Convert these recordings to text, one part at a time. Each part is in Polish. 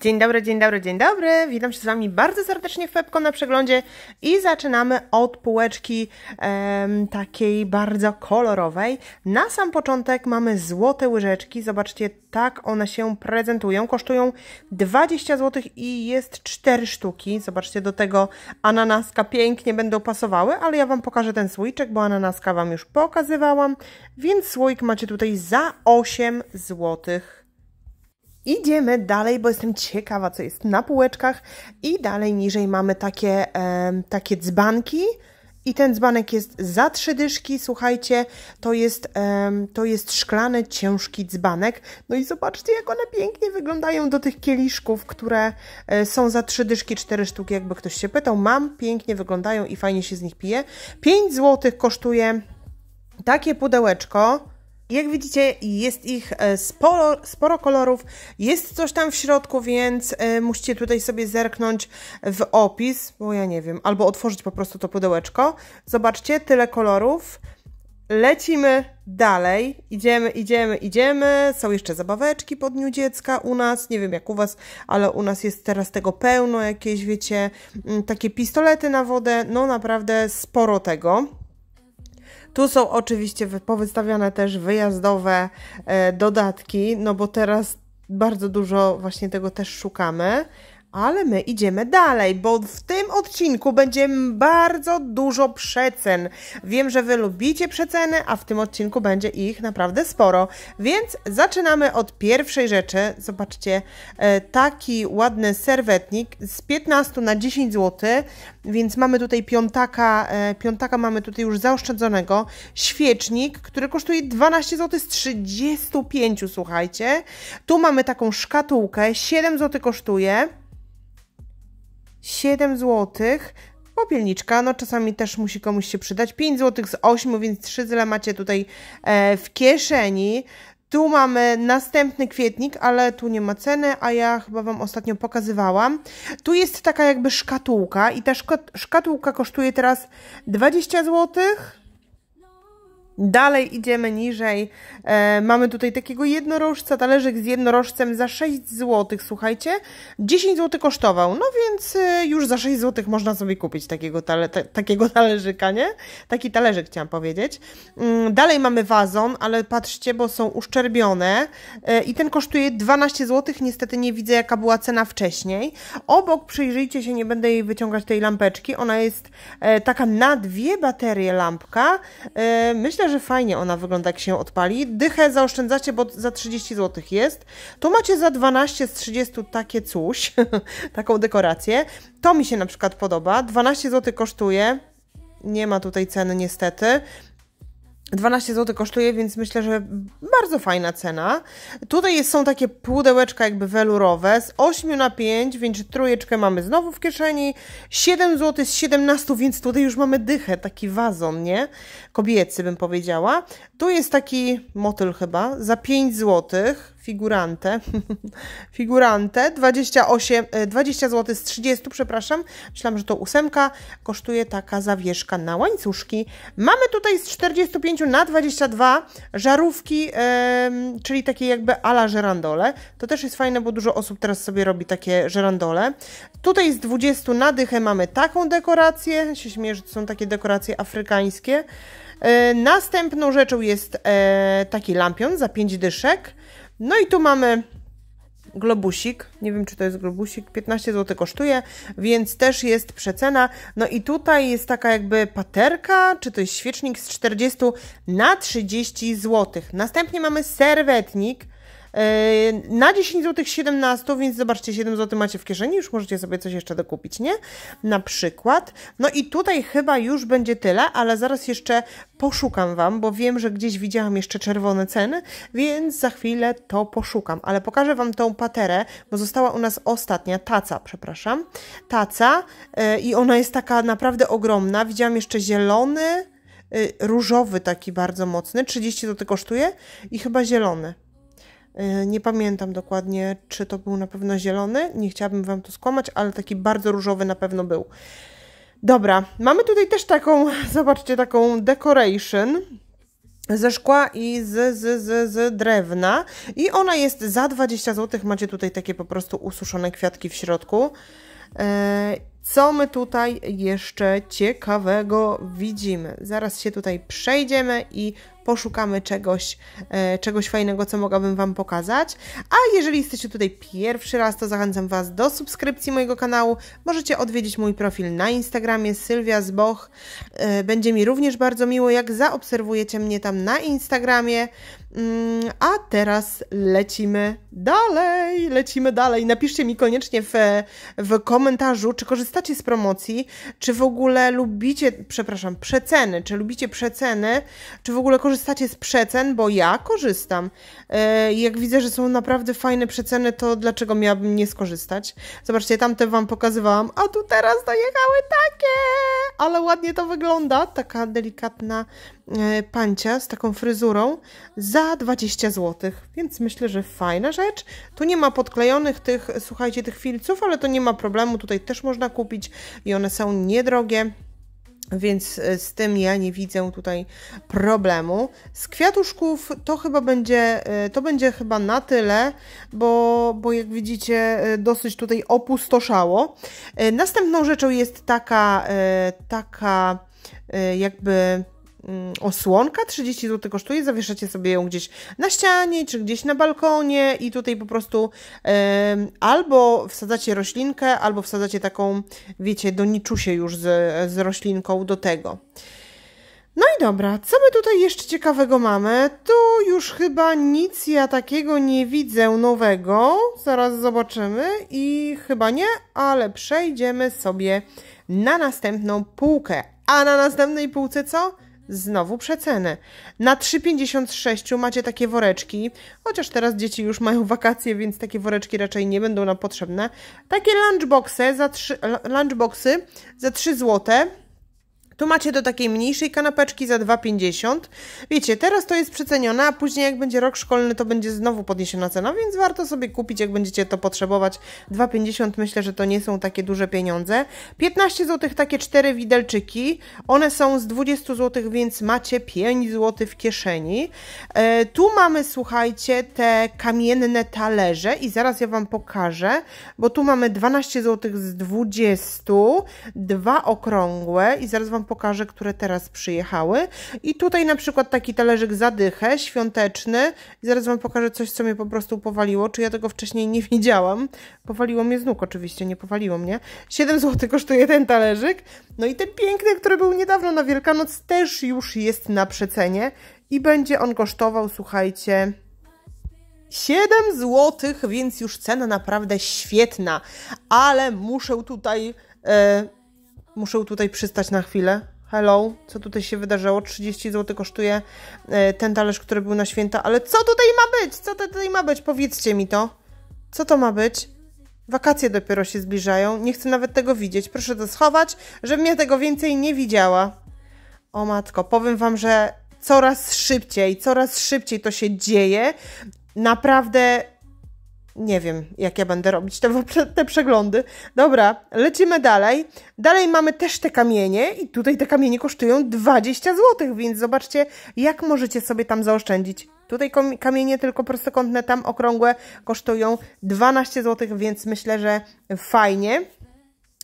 Dzień dobry, dzień dobry, dzień dobry. Witam się z Wami bardzo serdecznie w Pepko na przeglądzie i zaczynamy od półeczki em, takiej bardzo kolorowej. Na sam początek mamy złote łyżeczki. Zobaczcie, tak one się prezentują. Kosztują 20 zł i jest 4 sztuki. Zobaczcie, do tego ananaska pięknie będą pasowały, ale ja Wam pokażę ten słoiczek, bo ananaska Wam już pokazywałam, więc słoik macie tutaj za 8 złotych. Idziemy dalej, bo jestem ciekawa, co jest na półeczkach. I dalej niżej mamy takie, e, takie dzbanki. I ten dzbanek jest za trzy dyszki, słuchajcie, to jest, um, to jest szklany, ciężki dzbanek. No i zobaczcie, jak one pięknie wyglądają do tych kieliszków, które e, są za trzy dyszki, cztery sztuki, jakby ktoś się pytał. Mam, pięknie wyglądają i fajnie się z nich pije. 5 zł kosztuje takie pudełeczko. Jak widzicie, jest ich e, sporo, sporo, kolorów, jest coś tam w środku, więc e, musicie tutaj sobie zerknąć w opis, bo ja nie wiem, albo otworzyć po prostu to pudełeczko. Zobaczcie, tyle kolorów. Lecimy dalej, idziemy, idziemy, idziemy. Są jeszcze zabaweczki po dniu dziecka u nas, nie wiem jak u Was, ale u nas jest teraz tego pełno, jakieś wiecie, takie pistolety na wodę, no naprawdę sporo tego. Tu są oczywiście powystawiane też wyjazdowe e, dodatki, no bo teraz bardzo dużo właśnie tego też szukamy. Ale my idziemy dalej, bo w tym odcinku będzie bardzo dużo przecen. Wiem, że Wy lubicie przeceny, a w tym odcinku będzie ich naprawdę sporo. Więc zaczynamy od pierwszej rzeczy. Zobaczcie, e, taki ładny serwetnik z 15 na 10 zł, więc mamy tutaj piątaka, e, piątaka mamy tutaj już zaoszczędzonego. Świecznik, który kosztuje 12 zł z 35, słuchajcie. Tu mamy taką szkatułkę, 7 zł kosztuje. 7 zł. Popielniczka, no czasami też musi komuś się przydać. 5 zł z 8, więc 3 zle macie tutaj e, w kieszeni. Tu mamy następny kwietnik, ale tu nie ma ceny, a ja chyba Wam ostatnio pokazywałam. Tu jest taka jakby szkatułka i ta szkatułka kosztuje teraz 20 złotych Dalej idziemy niżej. E, mamy tutaj takiego jednorożca, talerzyk z jednorożcem za 6 zł, słuchajcie. 10 zł kosztował, no więc e, już za 6 zł można sobie kupić takiego, tale, ta, takiego talerzyka, nie? Taki talerzyk chciałam powiedzieć. E, dalej mamy wazon, ale patrzcie, bo są uszczerbione e, i ten kosztuje 12 zł. Niestety nie widzę, jaka była cena wcześniej. Obok przyjrzyjcie się, nie będę jej wyciągać tej lampeczki. Ona jest e, taka na dwie baterie lampka. E, myślę, że fajnie ona wygląda, jak się odpali. Dychę zaoszczędzacie, bo za 30 zł jest. Tu macie za 12 z 30 takie coś, taką dekorację. To mi się na przykład podoba. 12 zł kosztuje. Nie ma tutaj ceny niestety. 12 zł kosztuje, więc myślę, że bardzo fajna cena. Tutaj są takie pudełeczka jakby welurowe z 8 na 5, więc trójeczkę mamy znowu w kieszeni. 7 zł z 17, więc tutaj już mamy dychę, taki wazon, nie? Kobiecy bym powiedziała. Tu jest taki motyl chyba za 5 zł, figurantę, figurantę, 28, 20 zł z 30, przepraszam, myślałam, że to ósemka, kosztuje taka zawieszka na łańcuszki. Mamy tutaj z 45 na 22 żarówki, yy, czyli takie jakby ala żerandole, to też jest fajne, bo dużo osób teraz sobie robi takie żerandole. Tutaj z 20 na dychę mamy taką dekorację, się śmieję, że to są takie dekoracje afrykańskie. E, następną rzeczą jest e, taki lampion za 5 dyszek. No i tu mamy globusik, nie wiem czy to jest globusik, 15 zł kosztuje, więc też jest przecena. No i tutaj jest taka jakby paterka, czy to jest świecznik z 40 na 30 zł. Następnie mamy serwetnik, Yy, na 10 zł 17, więc zobaczcie, 7 zł macie w kieszeni, już możecie sobie coś jeszcze dokupić, nie? Na przykład. No i tutaj chyba już będzie tyle, ale zaraz jeszcze poszukam Wam, bo wiem, że gdzieś widziałam jeszcze czerwone ceny, więc za chwilę to poszukam. Ale pokażę Wam tą paterę, bo została u nas ostatnia, taca, przepraszam, taca yy, i ona jest taka naprawdę ogromna. Widziałam jeszcze zielony, yy, różowy taki bardzo mocny, 30 zł kosztuje i chyba zielony. E, nie pamiętam dokładnie, czy to był na pewno zielony. Nie chciałabym Wam to skłamać, ale taki bardzo różowy na pewno był. Dobra, mamy tutaj też taką, zobaczcie, taką decoration ze szkła i z, z, z, z drewna. I ona jest za 20 zł. Macie tutaj takie po prostu ususzone kwiatki w środku. E, co my tutaj jeszcze ciekawego widzimy? Zaraz się tutaj przejdziemy i poszukamy czegoś, e, czegoś fajnego, co mogłabym Wam pokazać. A jeżeli jesteście tutaj pierwszy raz, to zachęcam Was do subskrypcji mojego kanału. Możecie odwiedzić mój profil na Instagramie Sylwia Zboch. E, będzie mi również bardzo miło, jak zaobserwujecie mnie tam na Instagramie. Mm, a teraz lecimy dalej, lecimy dalej. Napiszcie mi koniecznie w, w komentarzu, czy korzystacie korzystacie z promocji, czy w ogóle lubicie, przepraszam, przeceny, czy lubicie przeceny, czy w ogóle korzystacie z przecen, bo ja korzystam. E, jak widzę, że są naprawdę fajne przeceny, to dlaczego miałabym nie skorzystać? Zobaczcie, tamte Wam pokazywałam, a tu teraz dojechały takie! Ale ładnie to wygląda, taka delikatna e, pancia z taką fryzurą za 20 zł, więc myślę, że fajna rzecz. Tu nie ma podklejonych tych, słuchajcie, tych filców, ale to nie ma problemu, tutaj też można kupić kupić i one są niedrogie. Więc e, z tym ja nie widzę tutaj problemu. Z kwiatuszków to chyba będzie, e, to będzie chyba na tyle, bo, bo jak widzicie e, dosyć tutaj opustoszało. Następną rzeczą jest taka, taka jakby Mm, osłonka 30 zł kosztuje, zawieszacie sobie ją gdzieś na ścianie czy gdzieś na balkonie i tutaj po prostu albo wsadzacie roślinkę, albo wsadzacie taką, wiecie, doniczusie już z, z roślinką do tego. No i dobra, co my tutaj jeszcze ciekawego mamy? Tu już chyba nic ja takiego nie widzę nowego. Zaraz zobaczymy i chyba nie, ale przejdziemy sobie na następną półkę. A na następnej półce co? Znowu przecenę. Na 3,56 macie takie woreczki, chociaż teraz dzieci już mają wakacje, więc takie woreczki raczej nie będą nam potrzebne. Takie lunchboxy za 3, lunchboxy za 3 zł tu macie do takiej mniejszej kanapeczki za 2,50. Wiecie, teraz to jest przecenione, a później jak będzie rok szkolny, to będzie znowu podniesiona cena, więc warto sobie kupić, jak będziecie to potrzebować. 2,50 myślę, że to nie są takie duże pieniądze. 15 zł takie cztery widelczyki. One są z 20 zł, więc macie 5 zł w kieszeni. E, tu mamy, słuchajcie, te kamienne talerze i zaraz ja Wam pokażę, bo tu mamy 12 zł z 20, dwa okrągłe i zaraz Wam pokażę, które teraz przyjechały. I tutaj na przykład taki talerzyk zadychę, świąteczny. Zaraz Wam pokażę coś, co mnie po prostu powaliło, czy ja tego wcześniej nie widziałam. Powaliło mnie z nóg oczywiście, nie powaliło mnie. 7 zł kosztuje ten talerzyk. No i ten piękny, który był niedawno na Wielkanoc, też już jest na przecenie. I będzie on kosztował, słuchajcie... 7 zł, więc już cena naprawdę świetna, ale muszę tutaj e, Muszę tutaj przystać na chwilę. Hello, co tutaj się wydarzyło? 30 zł kosztuje e, ten talerz, który był na święta, ale co tutaj ma być? Co tutaj ma być? Powiedzcie mi to. Co to ma być? Wakacje dopiero się zbliżają. Nie chcę nawet tego widzieć. Proszę to schować, żebym ja tego więcej nie widziała. O matko, powiem wam, że coraz szybciej, coraz szybciej to się dzieje. Naprawdę nie wiem, jak ja będę robić te, te przeglądy. Dobra, lecimy dalej. Dalej mamy też te kamienie i tutaj te kamienie kosztują 20 zł, więc zobaczcie, jak możecie sobie tam zaoszczędzić. Tutaj kamienie tylko prostokątne, tam okrągłe kosztują 12 zł, więc myślę, że fajnie.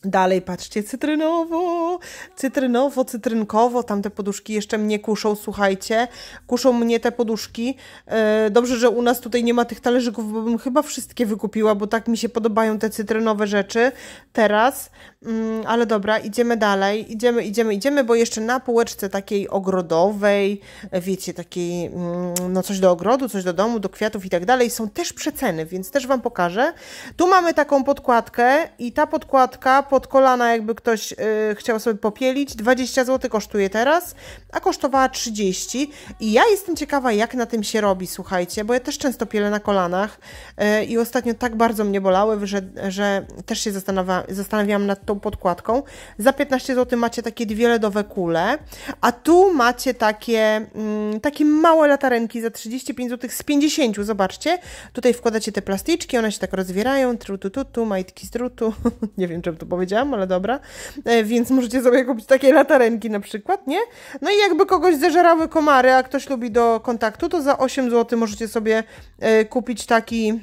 Dalej patrzcie, cytrynowo, cytrynowo, cytrynkowo, tam te poduszki jeszcze mnie kuszą, słuchajcie, kuszą mnie te poduszki. E, dobrze, że u nas tutaj nie ma tych talerzyków, bo bym chyba wszystkie wykupiła, bo tak mi się podobają te cytrynowe rzeczy teraz. Mm, ale dobra, idziemy dalej, idziemy, idziemy, idziemy, bo jeszcze na półeczce takiej ogrodowej, e, wiecie, takiej, mm, no coś do ogrodu, coś do domu, do kwiatów i tak dalej, są też przeceny, więc też Wam pokażę. Tu mamy taką podkładkę i ta podkładka pod kolana, jakby ktoś y, chciał sobie popielić. 20 zł kosztuje teraz, a kosztowała 30. I ja jestem ciekawa, jak na tym się robi, słuchajcie, bo ja też często pielę na kolanach y, i ostatnio tak bardzo mnie bolały, że, że też się zastanawiałam, zastanawiałam nad tą podkładką. Za 15 zł macie takie dwie ledowe kule, a tu macie takie, mm, takie małe latarenki za 35 zł z 50, zobaczcie. Tutaj wkładacie te plastyczki, one się tak rozwierają, tru tu tu, tu majtki z drutu, nie wiem czym to powiedzieć powiedziałam, ale dobra. E, więc możecie sobie kupić takie latarenki na przykład, nie? No i jakby kogoś zeżerały komary, a ktoś lubi do kontaktu, to za 8 zł możecie sobie e, kupić taki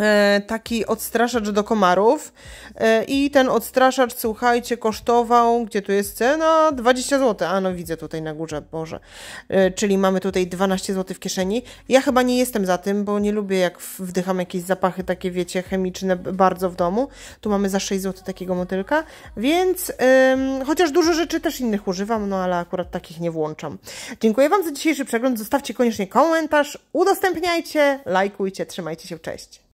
E, taki odstraszacz do komarów e, i ten odstraszacz, słuchajcie, kosztował, gdzie tu jest cena? 20 zł, a no widzę tutaj na górze, Boże, e, czyli mamy tutaj 12 zł w kieszeni. Ja chyba nie jestem za tym, bo nie lubię jak wdycham jakieś zapachy takie, wiecie, chemiczne bardzo w domu. Tu mamy za 6 zł takiego motylka, więc ym, chociaż dużo rzeczy też innych używam, no ale akurat takich nie włączam. Dziękuję Wam za dzisiejszy przegląd, zostawcie koniecznie komentarz, udostępniajcie, lajkujcie, trzymajcie się, cześć!